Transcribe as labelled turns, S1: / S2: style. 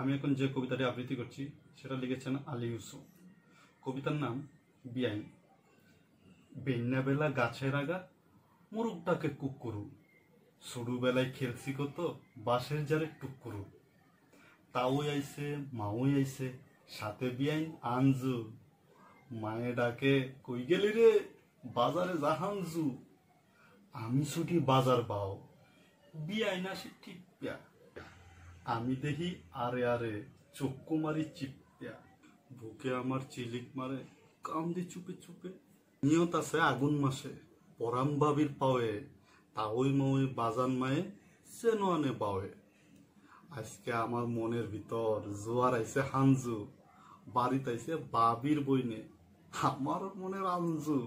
S1: আমি এখন যে কবিতাটি আবৃত্তি করছি সেটা লিখেছেন আলী ইউসুফ কবিতার নাম বিআইন বেলা গাছের আগা মোরগটাকে কুক করু ছোটবেলায় খেলছি কত বাঁশের জারে টুক করু তাও আইসে মাও আইসে সাথে বিআইন আনজু মায়ে ডাকে কই গেলি রে বাজারে জাহানজু আমি ছুটি বাজার বাও বিআইন সে ঠিক আমি দেখি আরে আরে চক্ষু মারি চিপটা বুকে আমার চিলিক মারে কামদি চুপে চুপে নিয়ত আছে আগুন মাসে পরাম ভাবির পাওয়ে তাওই মাওই বাজান মায়ে সেন আনে বাওয়ে আজকে আমার মনের ভিতর জোয়ার আইছে হানজু বাড়িতে আইছে বাবির বইনে আমার মনের আঞ্জু